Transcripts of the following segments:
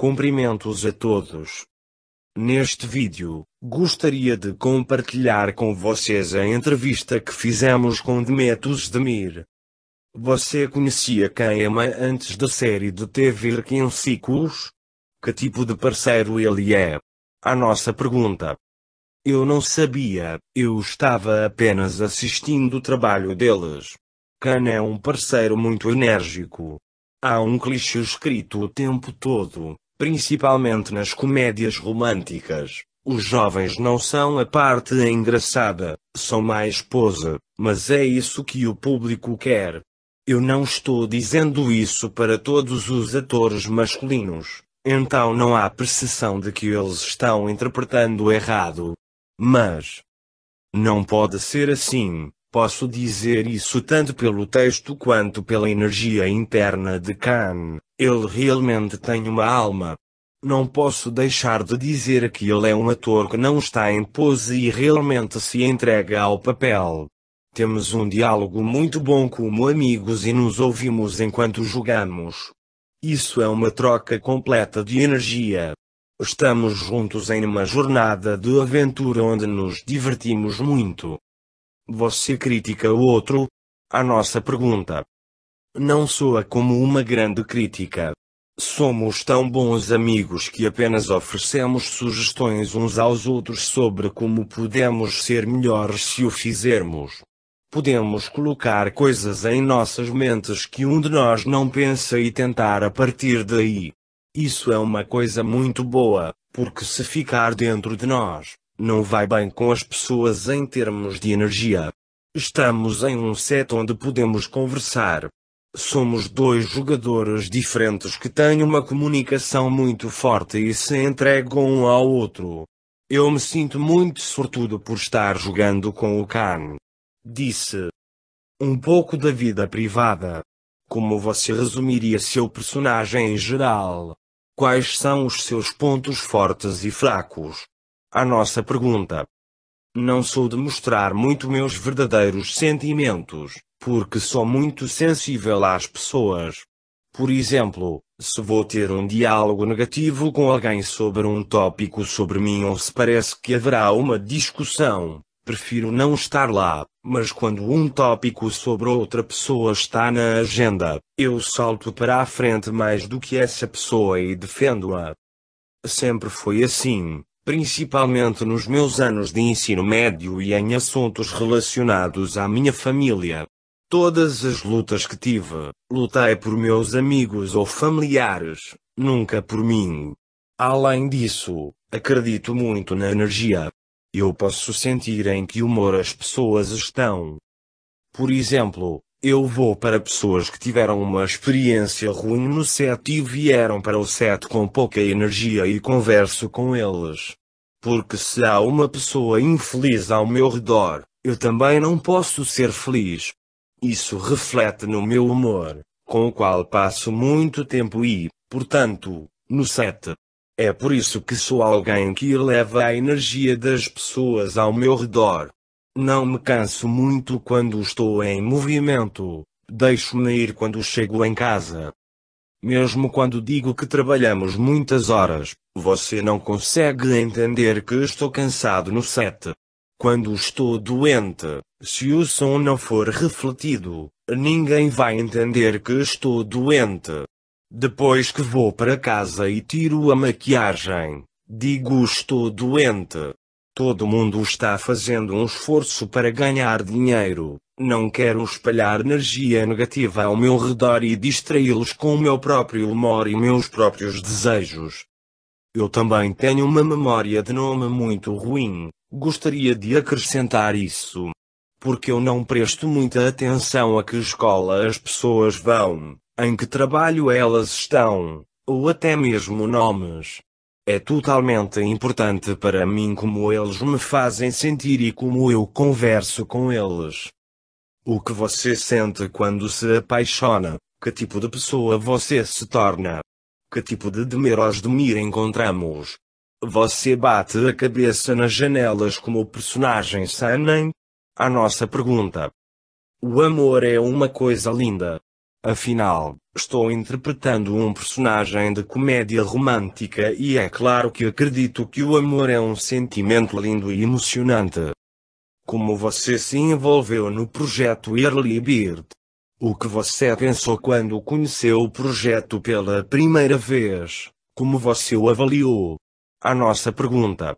Cumprimentos a todos. Neste vídeo, gostaria de compartilhar com vocês a entrevista que fizemos com Demetus Demir. Você conhecia Kaema é antes da série de TV Requiem Ciclos? Que tipo de parceiro ele é? A nossa pergunta. Eu não sabia, eu estava apenas assistindo o trabalho deles. Khan é um parceiro muito enérgico. Há um clichê escrito o tempo todo, principalmente nas comédias românticas. Os jovens não são a parte engraçada, são mais esposa, mas é isso que o público quer. Eu não estou dizendo isso para todos os atores masculinos, então não há percepção de que eles estão interpretando errado. Mas. Não pode ser assim, posso dizer isso tanto pelo texto quanto pela energia interna de Khan, ele realmente tem uma alma. Não posso deixar de dizer que ele é um ator que não está em pose e realmente se entrega ao papel. Temos um diálogo muito bom como amigos e nos ouvimos enquanto jogamos. Isso é uma troca completa de energia. Estamos juntos em uma jornada de aventura onde nos divertimos muito. Você critica o outro? A nossa pergunta. Não soa como uma grande crítica. Somos tão bons amigos que apenas oferecemos sugestões uns aos outros sobre como podemos ser melhores se o fizermos. Podemos colocar coisas em nossas mentes que um de nós não pensa e tentar a partir daí. Isso é uma coisa muito boa, porque se ficar dentro de nós, não vai bem com as pessoas em termos de energia. Estamos em um set onde podemos conversar, Somos dois jogadores diferentes que têm uma comunicação muito forte e se entregam um ao outro. Eu me sinto muito sortudo por estar jogando com o Khan. Disse. Um pouco da vida privada. Como você resumiria seu personagem em geral? Quais são os seus pontos fortes e fracos? A nossa pergunta. Não sou de mostrar muito meus verdadeiros sentimentos porque sou muito sensível às pessoas. Por exemplo, se vou ter um diálogo negativo com alguém sobre um tópico sobre mim ou se parece que haverá uma discussão, prefiro não estar lá, mas quando um tópico sobre outra pessoa está na agenda, eu salto para a frente mais do que essa pessoa e defendo-a. Sempre foi assim, principalmente nos meus anos de ensino médio e em assuntos relacionados à minha família. Todas as lutas que tive, lutei por meus amigos ou familiares, nunca por mim. Além disso, acredito muito na energia. Eu posso sentir em que humor as pessoas estão. Por exemplo, eu vou para pessoas que tiveram uma experiência ruim no set e vieram para o set com pouca energia e converso com eles. Porque se há uma pessoa infeliz ao meu redor, eu também não posso ser feliz, isso reflete no meu humor, com o qual passo muito tempo e, portanto, no set. É por isso que sou alguém que eleva a energia das pessoas ao meu redor. Não me canso muito quando estou em movimento, deixo-me ir quando chego em casa. Mesmo quando digo que trabalhamos muitas horas, você não consegue entender que estou cansado no set. Quando estou doente, se o som não for refletido, ninguém vai entender que estou doente. Depois que vou para casa e tiro a maquiagem, digo estou doente. Todo mundo está fazendo um esforço para ganhar dinheiro, não quero espalhar energia negativa ao meu redor e distraí-los com o meu próprio humor e meus próprios desejos. Eu também tenho uma memória de nome muito ruim, Gostaria de acrescentar isso. Porque eu não presto muita atenção a que escola as pessoas vão, em que trabalho elas estão, ou até mesmo nomes. É totalmente importante para mim como eles me fazem sentir e como eu converso com eles. O que você sente quando se apaixona, que tipo de pessoa você se torna, que tipo de Demer aos Demir encontramos, você bate a cabeça nas janelas como o personagem Sanem? A nossa pergunta. O amor é uma coisa linda. Afinal, estou interpretando um personagem de comédia romântica e é claro que acredito que o amor é um sentimento lindo e emocionante. Como você se envolveu no projeto Early Bird? O que você pensou quando conheceu o projeto pela primeira vez? Como você o avaliou? à nossa pergunta.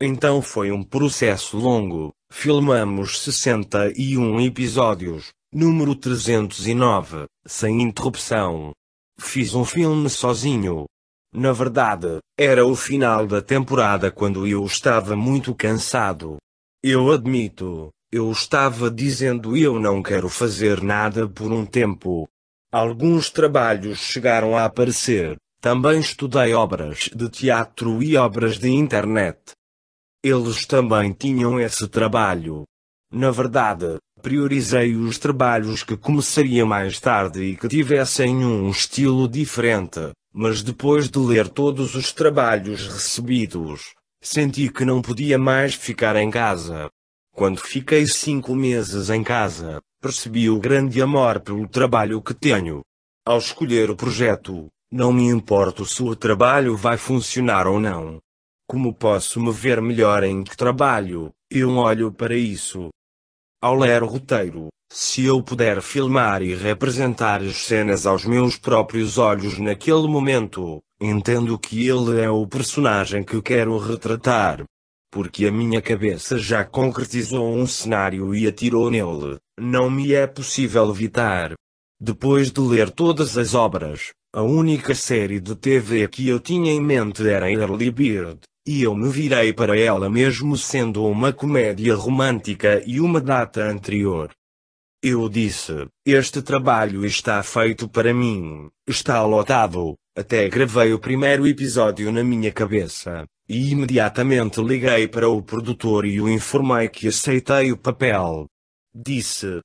Então foi um processo longo, filmamos 61 episódios, número 309, sem interrupção. Fiz um filme sozinho. Na verdade, era o final da temporada quando eu estava muito cansado. Eu admito, eu estava dizendo eu não quero fazer nada por um tempo. Alguns trabalhos chegaram a aparecer, também estudei obras de teatro e obras de internet. Eles também tinham esse trabalho. Na verdade, priorizei os trabalhos que começaria mais tarde e que tivessem um estilo diferente, mas depois de ler todos os trabalhos recebidos, senti que não podia mais ficar em casa. Quando fiquei cinco meses em casa, percebi o grande amor pelo trabalho que tenho. Ao escolher o projeto, não me importo se o trabalho vai funcionar ou não. Como posso me ver melhor em que trabalho, eu olho para isso. Ao ler o roteiro, se eu puder filmar e representar as cenas aos meus próprios olhos naquele momento, entendo que ele é o personagem que quero retratar. Porque a minha cabeça já concretizou um cenário e atirou nele, não me é possível evitar. Depois de ler todas as obras, a única série de TV que eu tinha em mente era Early Bird, e eu me virei para ela mesmo sendo uma comédia romântica e uma data anterior. Eu disse: Este trabalho está feito para mim, está lotado. Até gravei o primeiro episódio na minha cabeça, e imediatamente liguei para o produtor e o informei que aceitei o papel. Disse: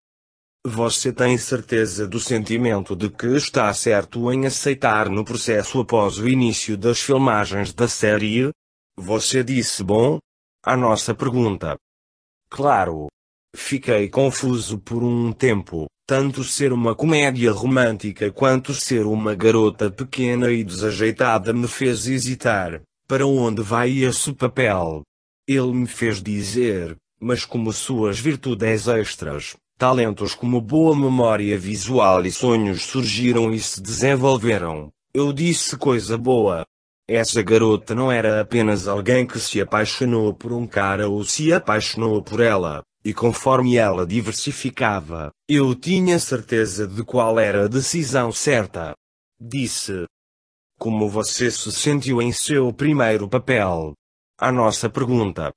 você tem certeza do sentimento de que está certo em aceitar no processo após o início das filmagens da série? Você disse bom? A nossa pergunta. Claro. Fiquei confuso por um tempo, tanto ser uma comédia romântica quanto ser uma garota pequena e desajeitada me fez hesitar. Para onde vai esse papel? Ele me fez dizer, mas como suas virtudes extras, Talentos como boa memória visual e sonhos surgiram e se desenvolveram. Eu disse coisa boa. Essa garota não era apenas alguém que se apaixonou por um cara ou se apaixonou por ela, e conforme ela diversificava, eu tinha certeza de qual era a decisão certa. Disse: Como você se sentiu em seu primeiro papel? A nossa pergunta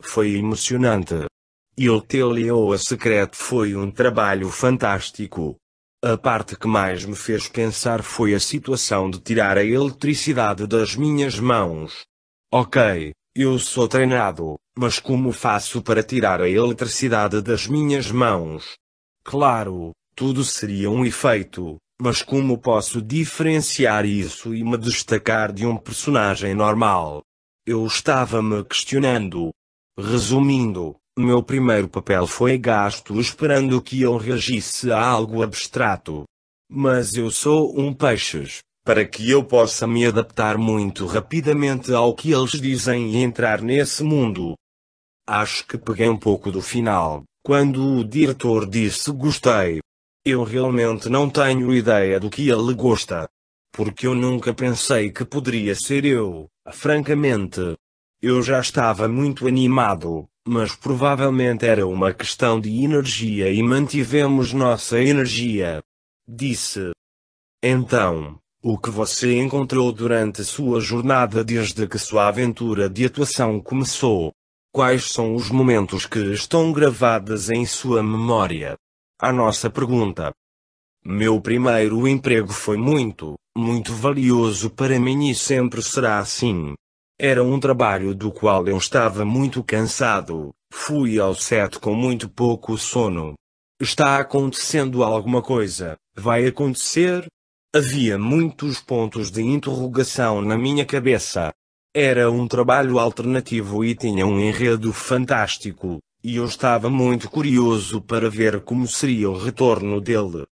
foi emocionante. E o Teleoa Secreto foi um trabalho fantástico. A parte que mais me fez pensar foi a situação de tirar a eletricidade das minhas mãos. Ok, eu sou treinado, mas como faço para tirar a eletricidade das minhas mãos? Claro, tudo seria um efeito, mas como posso diferenciar isso e me destacar de um personagem normal? Eu estava me questionando. Resumindo, meu primeiro papel foi gasto esperando que eu reagisse a algo abstrato. Mas eu sou um peixes, para que eu possa me adaptar muito rapidamente ao que eles dizem e entrar nesse mundo. Acho que peguei um pouco do final, quando o diretor disse gostei. Eu realmente não tenho ideia do que ele gosta. Porque eu nunca pensei que poderia ser eu, francamente. Eu já estava muito animado, mas provavelmente era uma questão de energia e mantivemos nossa energia. Disse. Então, o que você encontrou durante sua jornada desde que sua aventura de atuação começou? Quais são os momentos que estão gravados em sua memória? A nossa pergunta. Meu primeiro emprego foi muito, muito valioso para mim e sempre será assim. Era um trabalho do qual eu estava muito cansado, fui ao set com muito pouco sono. Está acontecendo alguma coisa, vai acontecer? Havia muitos pontos de interrogação na minha cabeça. Era um trabalho alternativo e tinha um enredo fantástico, e eu estava muito curioso para ver como seria o retorno dele.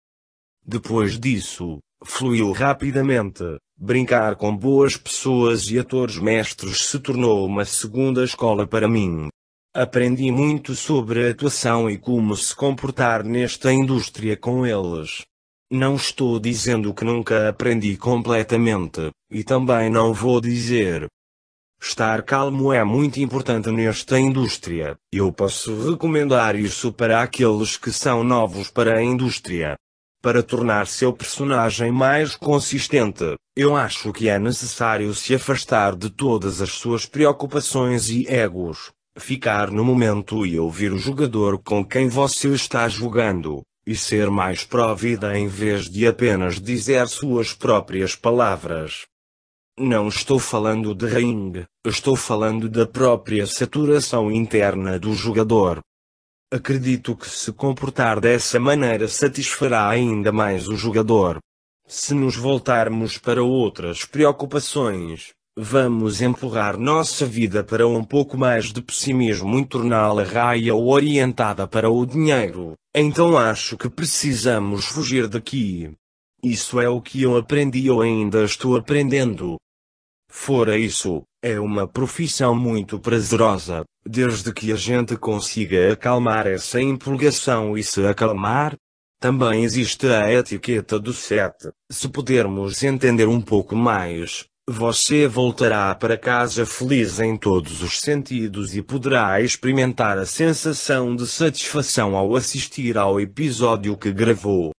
Depois disso, fluiu rapidamente, Brincar com boas pessoas e atores mestres se tornou uma segunda escola para mim. Aprendi muito sobre a atuação e como se comportar nesta indústria com eles. Não estou dizendo que nunca aprendi completamente, e também não vou dizer. Estar calmo é muito importante nesta indústria, eu posso recomendar isso para aqueles que são novos para a indústria. Para tornar seu personagem mais consistente, eu acho que é necessário se afastar de todas as suas preocupações e egos, ficar no momento e ouvir o jogador com quem você está jogando, e ser mais pró-vida em vez de apenas dizer suas próprias palavras. Não estou falando de ring, estou falando da própria saturação interna do jogador, Acredito que se comportar dessa maneira satisfará ainda mais o jogador. Se nos voltarmos para outras preocupações, vamos empurrar nossa vida para um pouco mais de pessimismo e torná-la raia ou orientada para o dinheiro. Então acho que precisamos fugir daqui. Isso é o que eu aprendi ou ainda estou aprendendo. Fora isso, é uma profissão muito prazerosa, desde que a gente consiga acalmar essa empolgação e se acalmar. Também existe a etiqueta do sete. Se pudermos entender um pouco mais, você voltará para casa feliz em todos os sentidos e poderá experimentar a sensação de satisfação ao assistir ao episódio que gravou.